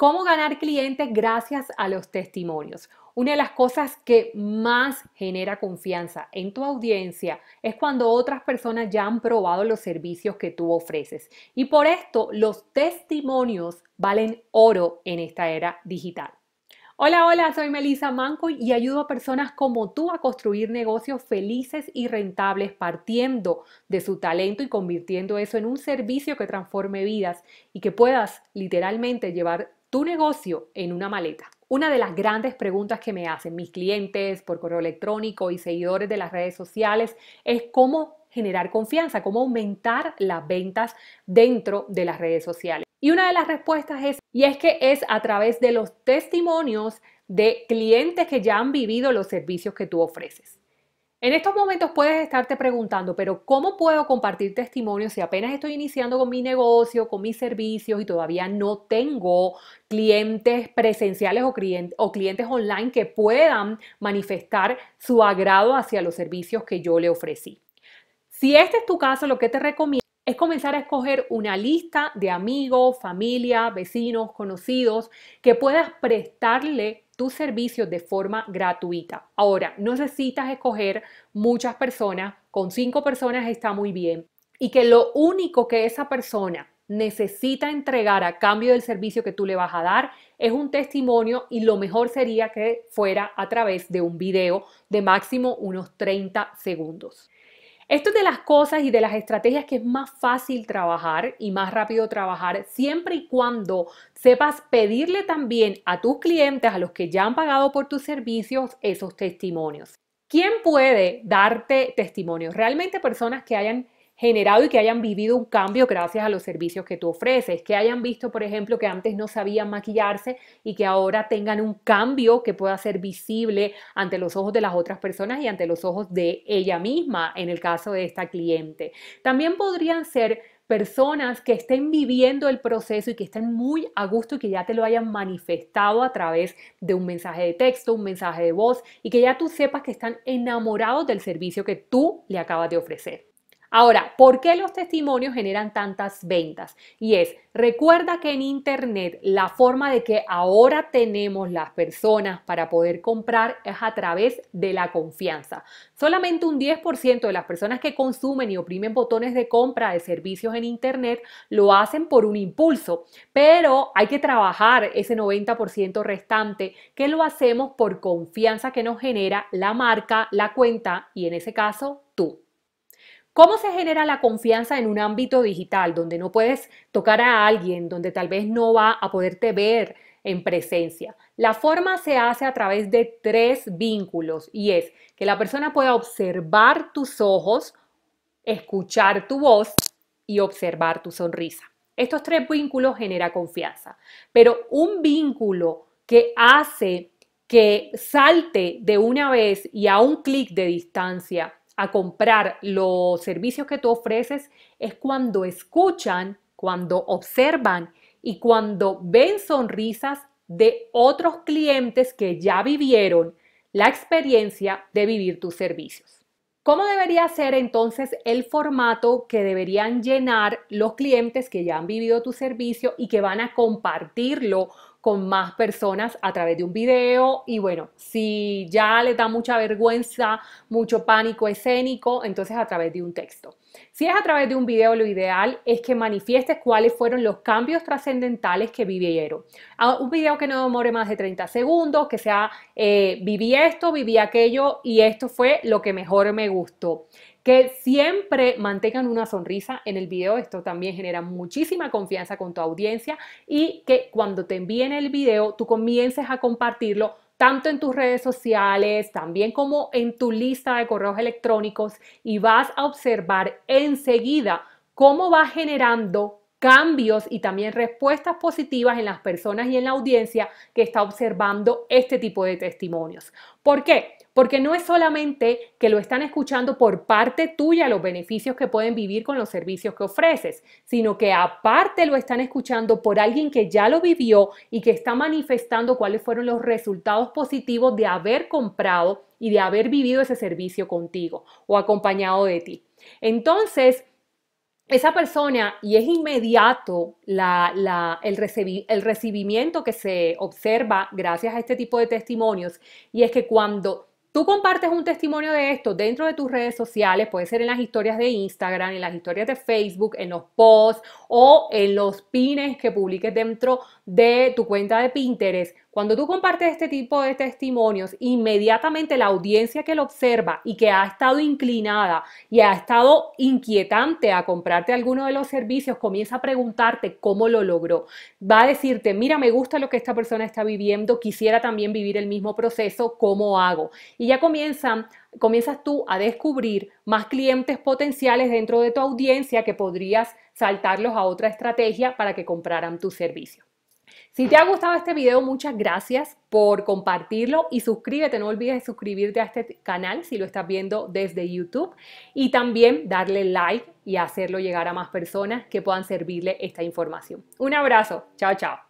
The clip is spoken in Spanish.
¿Cómo ganar clientes gracias a los testimonios? Una de las cosas que más genera confianza en tu audiencia es cuando otras personas ya han probado los servicios que tú ofreces. Y por esto los testimonios valen oro en esta era digital. Hola, hola, soy Melissa Manco y ayudo a personas como tú a construir negocios felices y rentables partiendo de su talento y convirtiendo eso en un servicio que transforme vidas y que puedas literalmente llevar tu negocio en una maleta. Una de las grandes preguntas que me hacen mis clientes por correo electrónico y seguidores de las redes sociales es cómo generar confianza, cómo aumentar las ventas dentro de las redes sociales. Y una de las respuestas es, y es que es a través de los testimonios de clientes que ya han vivido los servicios que tú ofreces. En estos momentos puedes estarte preguntando, pero ¿cómo puedo compartir testimonios si apenas estoy iniciando con mi negocio, con mis servicios y todavía no tengo clientes presenciales o, clientes, o clientes online que puedan manifestar su agrado hacia los servicios que yo le ofrecí? Si este es tu caso, lo que te recomiendo es comenzar a escoger una lista de amigos, familia, vecinos, conocidos que puedas prestarle tus servicios de forma gratuita. Ahora, no necesitas escoger muchas personas, con cinco personas está muy bien, y que lo único que esa persona necesita entregar a cambio del servicio que tú le vas a dar es un testimonio y lo mejor sería que fuera a través de un video de máximo unos 30 segundos. Esto es de las cosas y de las estrategias que es más fácil trabajar y más rápido trabajar siempre y cuando sepas pedirle también a tus clientes, a los que ya han pagado por tus servicios, esos testimonios. ¿Quién puede darte testimonios? Realmente personas que hayan generado y que hayan vivido un cambio gracias a los servicios que tú ofreces, que hayan visto, por ejemplo, que antes no sabían maquillarse y que ahora tengan un cambio que pueda ser visible ante los ojos de las otras personas y ante los ojos de ella misma, en el caso de esta cliente. También podrían ser personas que estén viviendo el proceso y que estén muy a gusto y que ya te lo hayan manifestado a través de un mensaje de texto, un mensaje de voz y que ya tú sepas que están enamorados del servicio que tú le acabas de ofrecer. Ahora, ¿por qué los testimonios generan tantas ventas? Y es, recuerda que en Internet la forma de que ahora tenemos las personas para poder comprar es a través de la confianza. Solamente un 10% de las personas que consumen y oprimen botones de compra de servicios en Internet lo hacen por un impulso, pero hay que trabajar ese 90% restante que lo hacemos por confianza que nos genera la marca, la cuenta y en ese caso tú. ¿Cómo se genera la confianza en un ámbito digital donde no puedes tocar a alguien, donde tal vez no va a poderte ver en presencia? La forma se hace a través de tres vínculos y es que la persona pueda observar tus ojos, escuchar tu voz y observar tu sonrisa. Estos tres vínculos genera confianza, pero un vínculo que hace que salte de una vez y a un clic de distancia comprar los servicios que tú ofreces es cuando escuchan, cuando observan y cuando ven sonrisas de otros clientes que ya vivieron la experiencia de vivir tus servicios. ¿Cómo debería ser entonces el formato que deberían llenar los clientes que ya han vivido tu servicio y que van a compartirlo con más personas a través de un video y bueno, si ya les da mucha vergüenza, mucho pánico escénico, entonces a través de un texto. Si es a través de un video, lo ideal es que manifiestes cuáles fueron los cambios trascendentales que vivieron. Un video que no demore más de 30 segundos, que sea eh, viví esto, viví aquello y esto fue lo que mejor me gustó que siempre mantengan una sonrisa en el video. Esto también genera muchísima confianza con tu audiencia y que cuando te envíen el video tú comiences a compartirlo tanto en tus redes sociales, también como en tu lista de correos electrónicos y vas a observar enseguida cómo va generando cambios y también respuestas positivas en las personas y en la audiencia que está observando este tipo de testimonios. ¿Por qué? Porque no es solamente que lo están escuchando por parte tuya los beneficios que pueden vivir con los servicios que ofreces, sino que aparte lo están escuchando por alguien que ya lo vivió y que está manifestando cuáles fueron los resultados positivos de haber comprado y de haber vivido ese servicio contigo o acompañado de ti. Entonces, esa persona y es inmediato el, el recibimiento que se observa gracias a este tipo de testimonios y es que cuando tú compartes un testimonio de esto dentro de tus redes sociales, puede ser en las historias de Instagram, en las historias de Facebook, en los posts o en los pines que publiques dentro de tu cuenta de Pinterest, cuando tú compartes este tipo de testimonios, inmediatamente la audiencia que lo observa y que ha estado inclinada y ha estado inquietante a comprarte alguno de los servicios, comienza a preguntarte cómo lo logró. Va a decirte, mira, me gusta lo que esta persona está viviendo, quisiera también vivir el mismo proceso, ¿cómo hago? Y ya comienzan comienzas tú a descubrir más clientes potenciales dentro de tu audiencia que podrías saltarlos a otra estrategia para que compraran tu servicio. Si te ha gustado este video, muchas gracias por compartirlo y suscríbete. No olvides suscribirte a este canal si lo estás viendo desde YouTube y también darle like y hacerlo llegar a más personas que puedan servirle esta información. Un abrazo. Chao, chao.